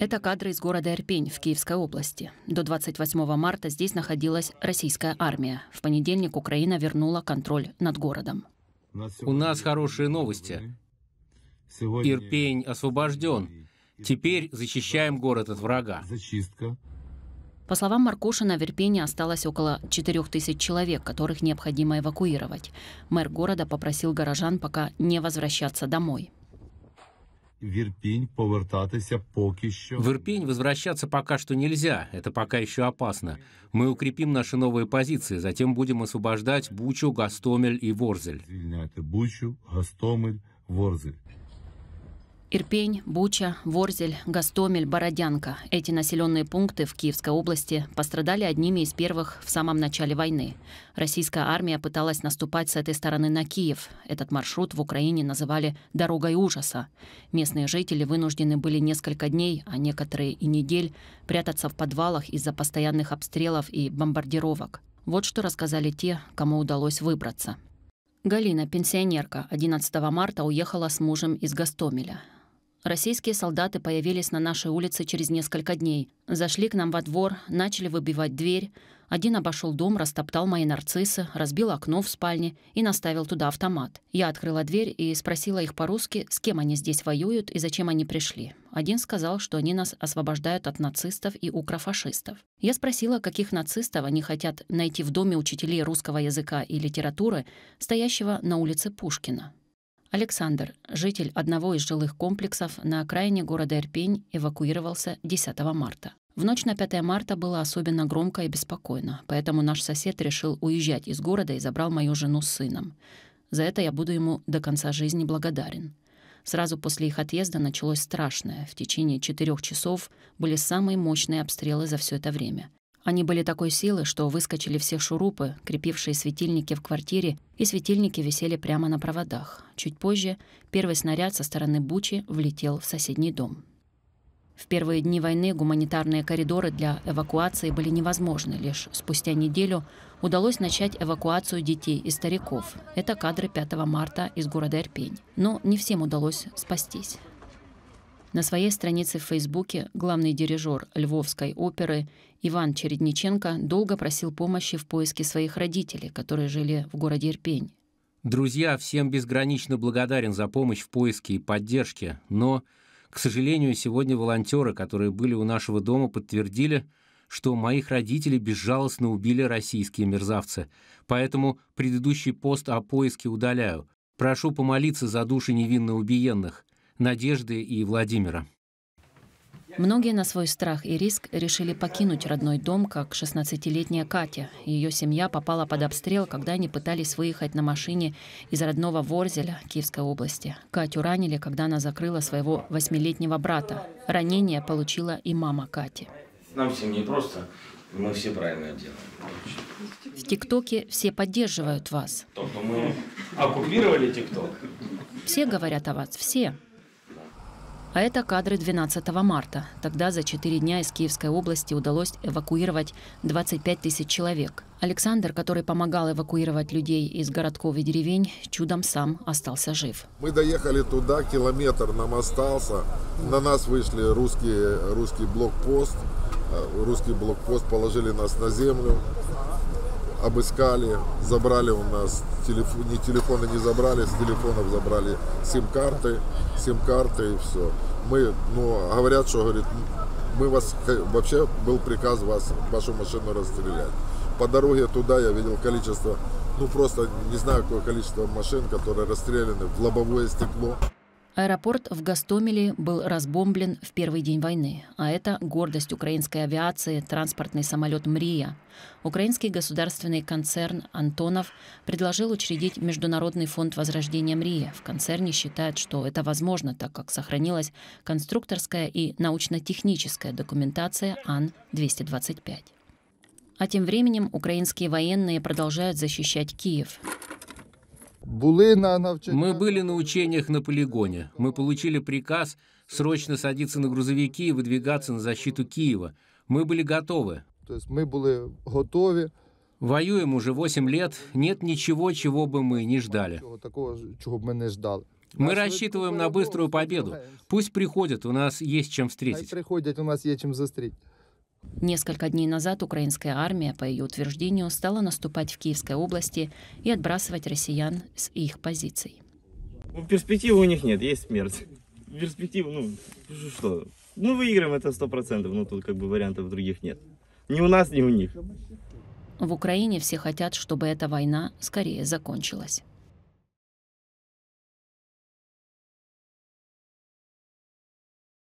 Это кадры из города Ирпень в Киевской области. До 28 марта здесь находилась российская армия. В понедельник Украина вернула контроль над городом. У нас хорошие новости. Ирпень освобожден. Теперь защищаем город от врага. По словам Маркушина, в Ирпене осталось около 4 тысяч человек, которых необходимо эвакуировать. Мэр города попросил горожан пока не возвращаться домой. Вірпінь В Ирпень возвращаться пока что нельзя, это пока еще опасно. Мы укрепим наши новые позиции, затем будем освобождать Бучу, Гастомель и Ворзель. Бучу, Гастомель, Ворзель. Ирпень, Буча, Ворзель, Гастомель, Бородянка – эти населенные пункты в Киевской области пострадали одними из первых в самом начале войны. Российская армия пыталась наступать с этой стороны на Киев. Этот маршрут в Украине называли «дорогой ужаса». Местные жители вынуждены были несколько дней, а некоторые и недель, прятаться в подвалах из-за постоянных обстрелов и бомбардировок. Вот что рассказали те, кому удалось выбраться. Галина, пенсионерка, 11 марта уехала с мужем из Гастомеля. Российские солдаты появились на нашей улице через несколько дней. Зашли к нам во двор, начали выбивать дверь. Один обошел дом, растоптал мои нарциссы, разбил окно в спальне и наставил туда автомат. Я открыла дверь и спросила их по-русски, с кем они здесь воюют и зачем они пришли. Один сказал, что они нас освобождают от нацистов и укрофашистов. Я спросила, каких нацистов они хотят найти в доме учителей русского языка и литературы, стоящего на улице Пушкина. Александр, житель одного из жилых комплексов на окраине города Эрпень, эвакуировался 10 марта. В ночь на 5 марта было особенно громко и беспокойно, поэтому наш сосед решил уезжать из города и забрал мою жену с сыном. За это я буду ему до конца жизни благодарен. Сразу после их отъезда началось страшное. В течение четырех часов были самые мощные обстрелы за все это время. Они были такой силы, что выскочили все шурупы, крепившие светильники в квартире, и светильники висели прямо на проводах. Чуть позже первый снаряд со стороны Бучи влетел в соседний дом. В первые дни войны гуманитарные коридоры для эвакуации были невозможны. Лишь спустя неделю удалось начать эвакуацию детей и стариков. Это кадры 5 марта из города Эрпень, Но не всем удалось спастись. На своей странице в Фейсбуке главный дирижер Львовской оперы Иван Чередниченко долго просил помощи в поиске своих родителей, которые жили в городе Ирпень. Друзья, всем безгранично благодарен за помощь в поиске и поддержке, но, к сожалению, сегодня волонтеры, которые были у нашего дома, подтвердили, что моих родителей безжалостно убили российские мерзавцы. Поэтому предыдущий пост о поиске удаляю. Прошу помолиться за души невинно убиенных – Надежды и Владимира. Многие на свой страх и риск решили покинуть родной дом, как 16-летняя Катя. Ее семья попала под обстрел, когда они пытались выехать на машине из родного Ворзеля Киевской области. Катю ранили, когда она закрыла своего 8-летнего брата. Ранение получила и мама Кати. Нам всем не просто, мы все правильно делаем. В ТикТоке все поддерживают вас. То, мы оккупировали ТикТок. Все говорят о вас, все. А это кадры 12 марта. Тогда за четыре дня из Киевской области удалось эвакуировать 25 тысяч человек. Александр, который помогал эвакуировать людей из городков и деревень, чудом сам остался жив. Мы доехали туда, километр нам остался. На нас вышли русские, русский блокпост. Э, русский блокпост положили нас на землю обыскали, забрали у нас, телеф... ни телефоны не забрали, с телефонов забрали сим-карты, сим-карты и все. Мы, ну, говорят, что, говорит, мы вас, вообще был приказ вас, вашу машину расстрелять. По дороге туда я видел количество, ну просто не знаю какое количество машин, которые расстреляны в лобовое стекло. Аэропорт в Гастомеле был разбомблен в первый день войны, а это гордость украинской авиации, транспортный самолет «Мрия». Украинский государственный концерн «Антонов» предложил учредить Международный фонд возрождения «Мрия». В концерне считают, что это возможно, так как сохранилась конструкторская и научно-техническая документация Ан-225. А тем временем украинские военные продолжают защищать Киев. Мы были на учениях на полигоне. Мы получили приказ срочно садиться на грузовики и выдвигаться на защиту Киева. Мы были готовы. То есть мы были готовы. Воюем уже 8 лет. Нет ничего, чего бы мы не ждали. мы рассчитываем на быструю победу. Пусть приходят, у нас есть чем встретить. Приходят, у нас есть чем застрить. Несколько дней назад украинская армия, по ее утверждению, стала наступать в Киевской области и отбрасывать россиян с их позиций. Ну, перспективы у них нет, есть смерть. Перспективы, ну, что? Ну, выиграем это сто процентов, но ну, тут как бы вариантов других нет. Ни у нас, ни у них. В Украине все хотят, чтобы эта война скорее закончилась.